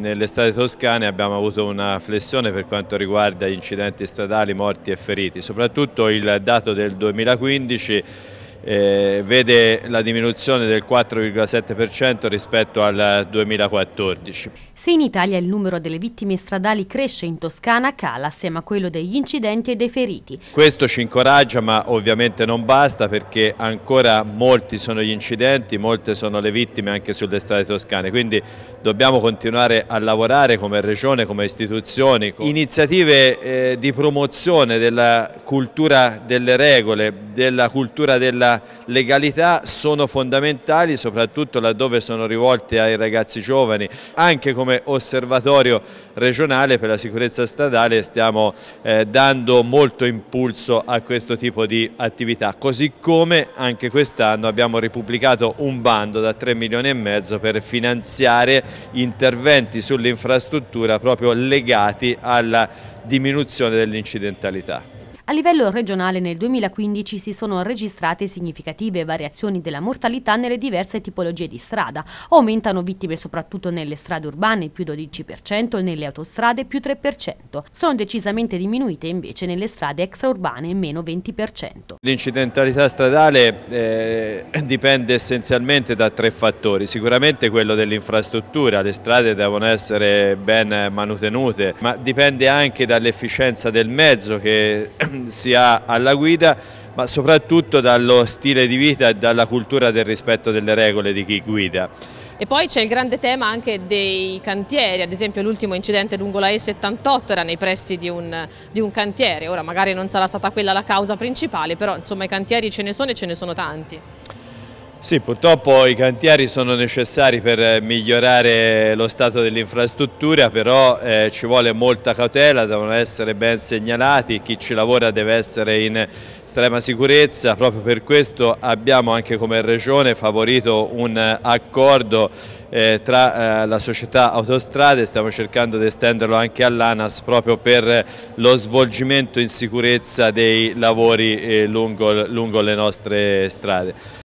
Nell'estate toscana abbiamo avuto una flessione per quanto riguarda gli incidenti stradali, morti e feriti, soprattutto il dato del 2015 eh, vede la diminuzione del 4,7% rispetto al 2014. Se in Italia il numero delle vittime stradali cresce, in Toscana cala assieme a quello degli incidenti e dei feriti. Questo ci incoraggia ma ovviamente non basta perché ancora molti sono gli incidenti, molte sono le vittime anche sulle strade toscane, quindi dobbiamo continuare a lavorare come regione, come istituzioni, iniziative eh, di promozione della cultura delle regole, della cultura della legalità sono fondamentali soprattutto laddove sono rivolte ai ragazzi giovani. Anche come osservatorio regionale per la sicurezza stradale stiamo eh, dando molto impulso a questo tipo di attività, così come anche quest'anno abbiamo ripubblicato un bando da 3 milioni e mezzo per finanziare interventi sull'infrastruttura proprio legati alla diminuzione dell'incidentalità. A livello regionale nel 2015 si sono registrate significative variazioni della mortalità nelle diverse tipologie di strada. Aumentano vittime soprattutto nelle strade urbane più 12% e nelle autostrade più 3%. Sono decisamente diminuite invece nelle strade extraurbane meno 20%. L'incidentalità stradale eh, dipende essenzialmente da tre fattori. Sicuramente quello dell'infrastruttura, le strade devono essere ben manutenute, ma dipende anche dall'efficienza del mezzo che si ha alla guida ma soprattutto dallo stile di vita e dalla cultura del rispetto delle regole di chi guida. E poi c'è il grande tema anche dei cantieri, ad esempio l'ultimo incidente lungo la E78 era nei pressi di un, di un, cantiere, ora magari non sarà stata quella la causa principale, però insomma i cantieri ce ne sono e ce ne sono tanti. Sì, purtroppo i cantieri sono necessari per eh, migliorare lo stato dell'infrastruttura, però eh, ci vuole molta cautela, devono essere ben segnalati, chi ci lavora deve essere in estrema sicurezza, proprio per questo abbiamo anche come Regione favorito un accordo eh, tra eh, la società Autostrade, stiamo cercando di estenderlo anche all'ANAS proprio per lo svolgimento in sicurezza dei lavori eh, lungo, lungo le nostre strade.